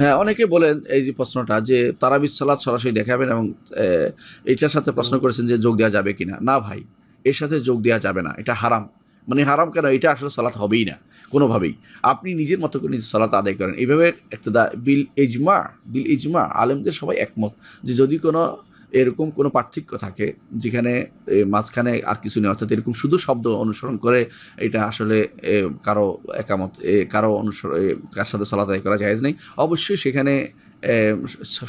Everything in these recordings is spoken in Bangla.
হ্যাঁ অনেকে বলেন এই যে প্রশ্নটা যে তারাবির সালাদ সরাসরি দেখাবেন এবং এটার সাথে প্রশ্ন করেছেন যে যোগ দেওয়া যাবে কিনা না ভাই এর সাথে যোগ দেওয়া যাবে না এটা হারাম মানে হারাম কেন এটা আসলে সালাত হবেই না কোনোভাবেই আপনি নিজের মতো করে নিজের সালাত আদায় করেন এইভাবে একটা বিল ইজমা বিল ইজমা আলেমদের সবাই একমত যে যদি কোনো এরকম কোনো পার্থক্য থাকে যেখানে মাঝখানে আর কিছু নেই অর্থাৎ এরকম শুধু শব্দ অনুসরণ করে এটা আসলে কারো একামত কারো অনুসরণ কার সাথে সলাতাই করা যায় নেই অবশ্যই সেখানে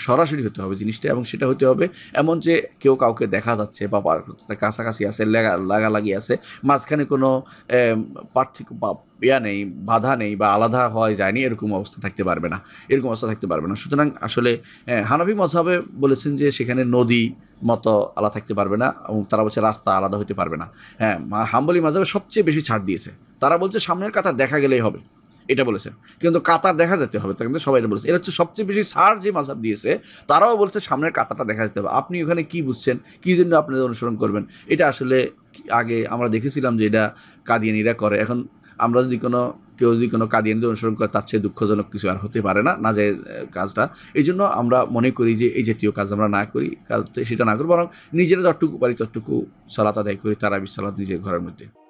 সরাসরি হতে হবে জিনিসটা এবং সেটা হতে হবে এমন যে কেউ কাউকে দেখা যাচ্ছে বা কাছাকাছি আছে লাগা লাগালাগি আছে মাঝখানে কোনো পার্থক্য বা ইয়া নেই বাধা নেই বা আলাদা হওয়া যায়নি এরকম অবস্থা থাকতে পারবে না এরকম অবস্থা থাকতে পারবে না সুতরাং আসলে হানাফি মজাবে বলেছেন যে সেখানে নদী মতো আলাদা থাকতে পারবে না এবং তারা বলছে রাস্তা আলাদা হতে পারবে না হ্যাঁ হাম্বলি মাজাবে সবচেয়ে বেশি ছাড় দিয়েছে তারা বলছে সামনের কথা দেখা গেলেই হবে এটা বলেছেন কিন্তু কাতার দেখা যেতে হবে তা কিন্তু সবাই এটা বলেছে এটা হচ্ছে সবচেয়ে বেশি সার যে মাসাব দিয়েছে তারাও বলছে সামনের কাতারটা দেখা যেতে হবে আপনি ওখানে কি বুঝছেন কী জন্য আপনাদের অনুসরণ করবেন এটা আসলে আগে আমরা দেখেছিলাম যে এটা কাদিয়ানিরা করে এখন আমরা যদি কোনো কেউ যদি কোনো কাদিয়ানিদের অনুসরণ করে তার চেয়ে দুঃখজনক কিছু আর হতে পারে না না যে কাজটা এই জন্য আমরা মনে করি যে এই জাতীয় কাজ আমরা না করি সেটা না করি বরং নিজেরা যতটুকু পারি ততটুকু সলাত আদায় করি তারা বিশালাত নিজের ঘরের মধ্যে